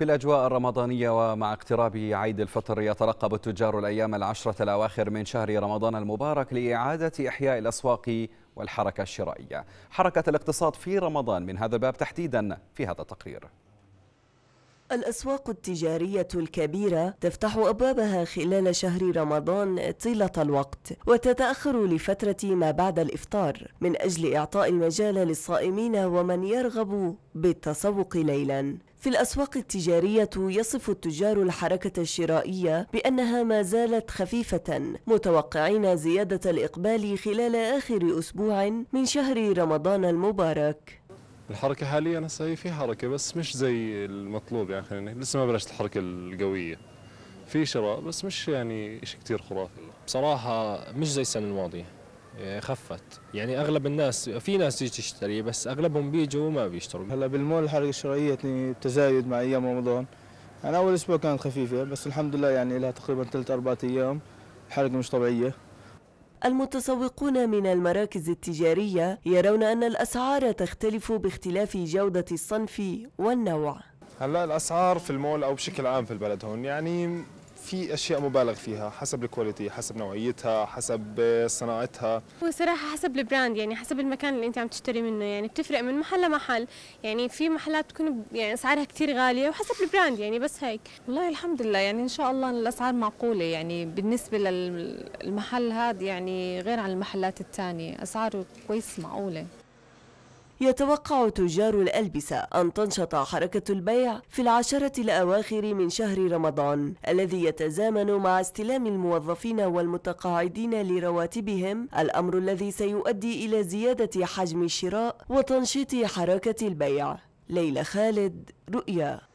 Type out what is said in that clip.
في الأجواء الرمضانية ومع اقتراب عيد الفطر يترقب التجار الأيام العشرة الأواخر من شهر رمضان المبارك لإعادة إحياء الأسواق والحركة الشرائية حركة الاقتصاد في رمضان من هذا الباب تحديدا في هذا التقرير الأسواق التجارية الكبيرة تفتح أبوابها خلال شهر رمضان طيلة الوقت وتتأخر لفترة ما بعد الإفطار من أجل إعطاء المجال للصائمين ومن يرغب بالتسوق ليلا في الأسواق التجارية يصف التجار الحركة الشرائية بأنها ما زالت خفيفة متوقعين زيادة الإقبال خلال آخر أسبوع من شهر رمضان المبارك الحركة حاليا هسه هي في حركة بس مش زي المطلوب يعني خلينا لسه ما بلشت الحركة القوية في شراء بس مش يعني شيء كثير خرافي بصراحة مش زي السنة الماضية خفت يعني اغلب الناس في ناس تيجي تشتري بس اغلبهم بيجوا ما بيشتروا هلا بالمول الحركه الشرائيه يعني تزايد مع ايام رمضان يعني اول اسبوع كانت خفيفه بس الحمد لله يعني لها تقريبا ثلاث اربع ايام الحركه مش طبيعيه المتسوقون من المراكز التجارية يرون أن الأسعار تختلف باختلاف جودة الصنف والنوع هلا الأسعار في المول أو بشكل عام في البلد هون يعني في اشياء مبالغ فيها حسب الكواليتي حسب نوعيتها حسب آه، صناعتها وصراحه حسب البراند يعني حسب المكان اللي انت عم تشتري منه يعني بتفرق من محل لمحل يعني في محلات بتكون يعني اسعارها كثير غاليه وحسب البراند يعني بس هيك والله الحمد لله يعني ان شاء الله الاسعار معقوله يعني بالنسبه للمحل هذا يعني غير عن المحلات الثانيه اسعاره كويس معقوله يتوقع تجار الألبسة أن تنشط حركة البيع في العشرة الأواخر من شهر رمضان الذي يتزامن مع استلام الموظفين والمتقاعدين لرواتبهم الأمر الذي سيؤدي إلى زيادة حجم الشراء وتنشيط حركة البيع ليلى خالد رؤيا